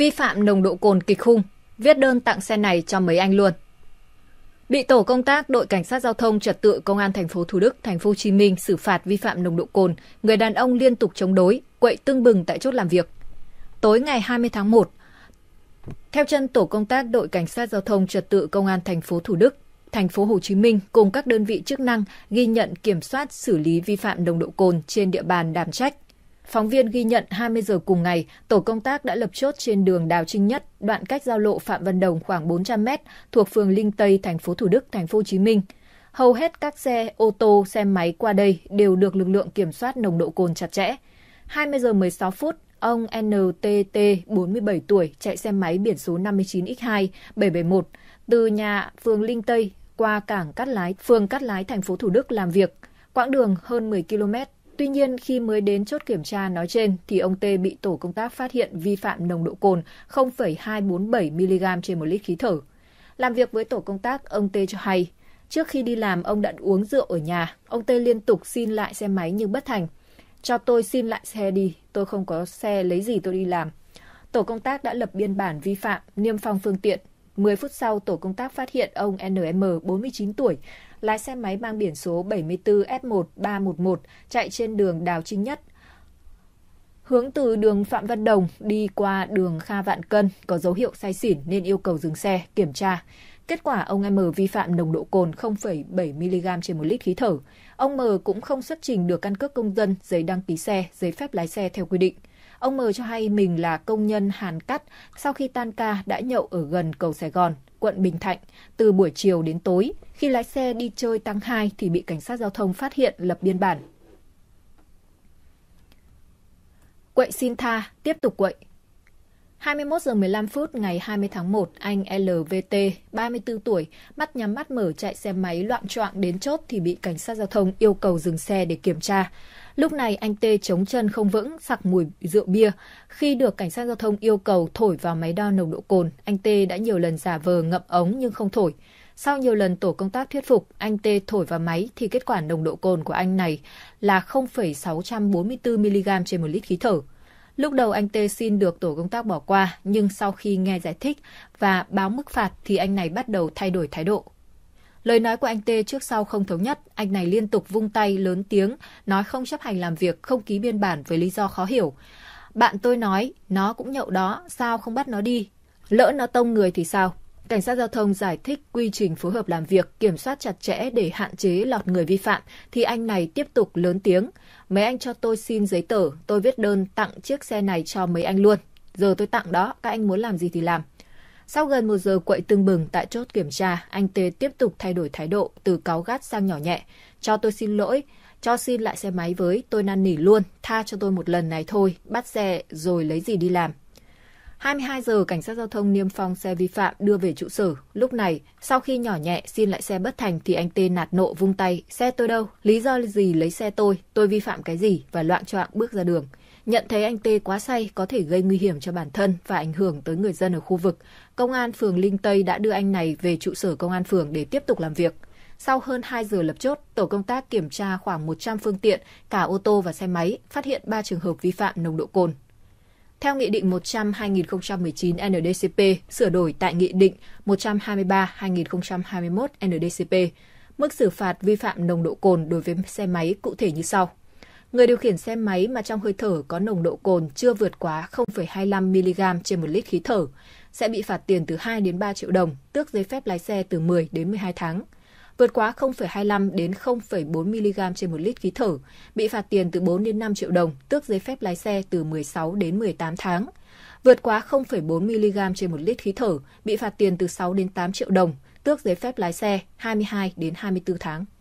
vi phạm nồng độ cồn kịch khung, viết đơn tặng xe này cho mấy anh luôn. Bị tổ công tác đội cảnh sát giao thông trật tự công an thành phố Thủ Đức, thành phố Hồ Chí Minh xử phạt vi phạm nồng độ cồn, người đàn ông liên tục chống đối, quậy tương bừng tại chốt làm việc. Tối ngày 20 tháng 1, theo chân tổ công tác đội cảnh sát giao thông trật tự công an thành phố Thủ Đức, thành phố Hồ Chí Minh cùng các đơn vị chức năng ghi nhận kiểm soát xử lý vi phạm nồng độ cồn trên địa bàn đảm Trách, Phóng viên ghi nhận 20 giờ cùng ngày, tổ công tác đã lập chốt trên đường Đào Trinh Nhất, đoạn cách giao lộ Phạm Văn Đồng khoảng 400 m, thuộc phường Linh Tây, thành phố Thủ Đức, thành phố Hồ Chí Minh. Hầu hết các xe ô tô, xe máy qua đây đều được lực lượng kiểm soát nồng độ cồn chặt chẽ. 20 giờ 16 phút, ông NTT 47 tuổi chạy xe máy biển số 59X2 771 từ nhà phường Linh Tây qua cảng Cát Lái, phường Cát Lái thành phố Thủ Đức làm việc, quãng đường hơn 10 km Tuy nhiên, khi mới đến chốt kiểm tra nói trên, thì ông Tê bị tổ công tác phát hiện vi phạm nồng độ cồn 0,247mg trên một lít khí thở. Làm việc với tổ công tác, ông Tê cho hay, trước khi đi làm ông đã uống rượu ở nhà, ông Tê liên tục xin lại xe máy nhưng bất thành. Cho tôi xin lại xe đi, tôi không có xe lấy gì tôi đi làm. Tổ công tác đã lập biên bản vi phạm, niêm phong phương tiện. 10 phút sau, tổ công tác phát hiện ông NM 49 tuổi lái xe máy mang biển số 74F1311 chạy trên đường Đào Trinh Nhất. Hướng từ đường Phạm Văn Đồng đi qua đường Kha Vạn Cân có dấu hiệu say xỉn nên yêu cầu dừng xe, kiểm tra. Kết quả ông M vi phạm nồng độ cồn 0,7mg trên 1 lít khí thở. Ông M cũng không xuất trình được căn cước công dân, giấy đăng ký xe, giấy phép lái xe theo quy định. Ông M cho hay mình là công nhân Hàn Cắt, sau khi tan ca đã nhậu ở gần cầu Sài Gòn quận Bình Thạnh, từ buổi chiều đến tối. Khi lái xe đi chơi tăng 2 thì bị cảnh sát giao thông phát hiện lập biên bản. Quậy xin tha, tiếp tục quậy, 21 giờ 15 phút ngày 20 tháng 1, anh LVT, 34 tuổi, mắt nhắm mắt mở chạy xe máy loạn trọng đến chốt thì bị cảnh sát giao thông yêu cầu dừng xe để kiểm tra. Lúc này anh T chống chân không vững, sặc mùi rượu bia. Khi được cảnh sát giao thông yêu cầu thổi vào máy đo nồng độ cồn, anh T đã nhiều lần giả vờ ngậm ống nhưng không thổi. Sau nhiều lần tổ công tác thuyết phục, anh T thổi vào máy thì kết quả nồng độ cồn của anh này là 0,644 mg trên một lít khí thở. Lúc đầu anh Tê xin được tổ công tác bỏ qua, nhưng sau khi nghe giải thích và báo mức phạt thì anh này bắt đầu thay đổi thái độ. Lời nói của anh Tê trước sau không thống nhất, anh này liên tục vung tay lớn tiếng, nói không chấp hành làm việc, không ký biên bản với lý do khó hiểu. Bạn tôi nói, nó cũng nhậu đó, sao không bắt nó đi? Lỡ nó tông người thì sao? Cảnh sát giao thông giải thích quy trình phối hợp làm việc, kiểm soát chặt chẽ để hạn chế lọt người vi phạm, thì anh này tiếp tục lớn tiếng. Mấy anh cho tôi xin giấy tờ, tôi viết đơn tặng chiếc xe này cho mấy anh luôn. Giờ tôi tặng đó, các anh muốn làm gì thì làm. Sau gần một giờ quậy tương bừng tại chốt kiểm tra, anh Tê tiếp tục thay đổi thái độ từ cáu gắt sang nhỏ nhẹ. Cho tôi xin lỗi, cho xin lại xe máy với, tôi năn nỉ luôn, tha cho tôi một lần này thôi, bắt xe rồi lấy gì đi làm, 22 giờ, cảnh sát giao thông niêm phong xe vi phạm đưa về trụ sở. Lúc này, sau khi nhỏ nhẹ xin lại xe bất thành thì anh tê nạt nộ vung tay, xe tôi đâu, lý do gì lấy xe tôi, tôi vi phạm cái gì và loạn choạng bước ra đường. Nhận thấy anh Tê quá say có thể gây nguy hiểm cho bản thân và ảnh hưởng tới người dân ở khu vực, Công an phường Linh Tây đã đưa anh này về trụ sở Công an phường để tiếp tục làm việc. Sau hơn 2 giờ lập chốt, tổ công tác kiểm tra khoảng 100 phương tiện, cả ô tô và xe máy, phát hiện 3 trường hợp vi phạm nồng độ cồn, theo Nghị định 100-2019 NDCP sửa đổi tại Nghị định 123-2021 NDCP, mức xử phạt vi phạm nồng độ cồn đối với xe máy cụ thể như sau. Người điều khiển xe máy mà trong hơi thở có nồng độ cồn chưa vượt quá 0,25 mg trên 1 lít khí thở sẽ bị phạt tiền từ 2 đến 3 triệu đồng, tước giấy phép lái xe từ 10 đến 12 tháng – vượt quá 0,25 đến 0,4 mg trên 1 lít khí thở, bị phạt tiền từ 4 đến 5 triệu đồng, tước giấy phép lái xe từ 16 đến 18 tháng. Vượt quá 0,4 mg trên 1 lít khí thở, bị phạt tiền từ 6 đến 8 triệu đồng, tước giấy phép lái xe 22 đến 24 tháng.